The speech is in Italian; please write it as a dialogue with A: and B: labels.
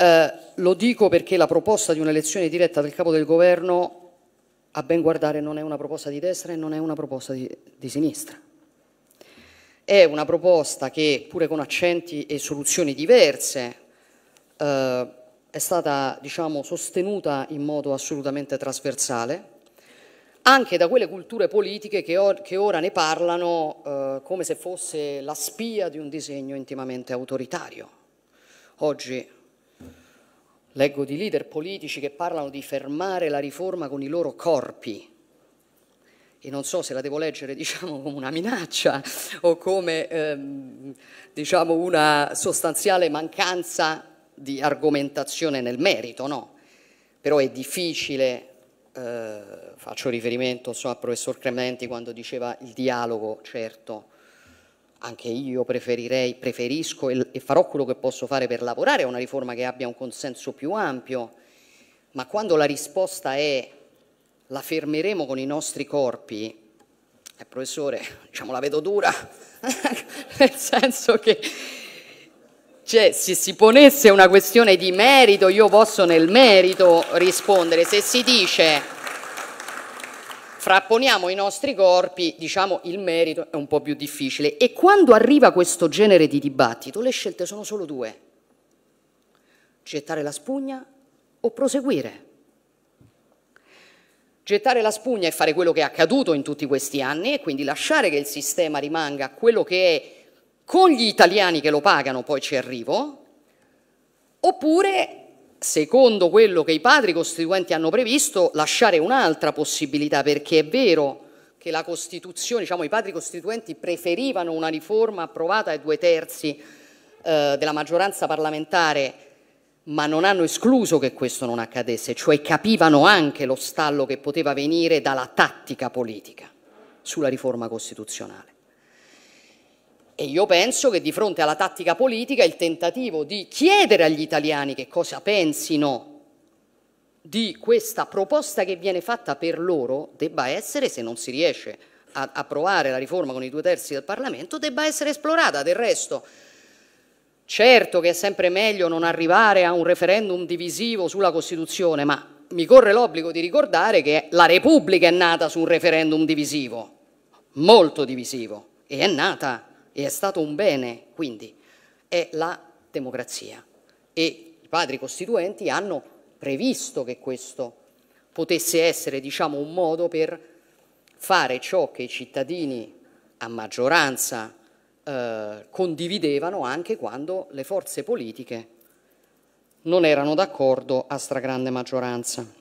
A: Eh, lo dico perché la proposta di un'elezione diretta del capo del governo a ben guardare non è una proposta di destra e non è una proposta di, di sinistra. È una proposta che pure con accenti e soluzioni diverse eh, è stata diciamo, sostenuta in modo assolutamente trasversale anche da quelle culture politiche che, or che ora ne parlano eh, come se fosse la spia di un disegno intimamente autoritario. Oggi Leggo di leader politici che parlano di fermare la riforma con i loro corpi. E non so se la devo leggere diciamo, come una minaccia o come ehm, diciamo, una sostanziale mancanza di argomentazione nel merito, no? Però è difficile eh, faccio riferimento so, al professor Crementi quando diceva il dialogo, certo, anche io preferirei, preferisco e farò quello che posso fare per lavorare a una riforma che abbia un consenso più ampio, ma quando la risposta è la fermeremo con i nostri corpi, eh, professore, diciamo la vedo dura, nel senso che cioè, se si ponesse una questione di merito, io posso nel merito rispondere, se si dice frapponiamo i nostri corpi, diciamo il merito è un po' più difficile. E quando arriva questo genere di dibattito, le scelte sono solo due. Gettare la spugna o proseguire. Gettare la spugna e fare quello che è accaduto in tutti questi anni e quindi lasciare che il sistema rimanga quello che è con gli italiani che lo pagano, poi ci arrivo, oppure secondo quello che i padri costituenti hanno previsto, lasciare un'altra possibilità, perché è vero che la Costituzione, diciamo i padri costituenti preferivano una riforma approvata ai due terzi eh, della maggioranza parlamentare, ma non hanno escluso che questo non accadesse, cioè capivano anche lo stallo che poteva venire dalla tattica politica sulla riforma costituzionale. E io penso che di fronte alla tattica politica il tentativo di chiedere agli italiani che cosa pensino di questa proposta che viene fatta per loro debba essere, se non si riesce ad approvare la riforma con i due terzi del Parlamento, debba essere esplorata. Del resto, certo che è sempre meglio non arrivare a un referendum divisivo sulla Costituzione, ma mi corre l'obbligo di ricordare che la Repubblica è nata su un referendum divisivo, molto divisivo, e è nata e è stato un bene, quindi, è la democrazia. E i padri costituenti hanno previsto che questo potesse essere, diciamo, un modo per fare ciò che i cittadini a maggioranza eh, condividevano anche quando le forze politiche non erano d'accordo a stragrande maggioranza.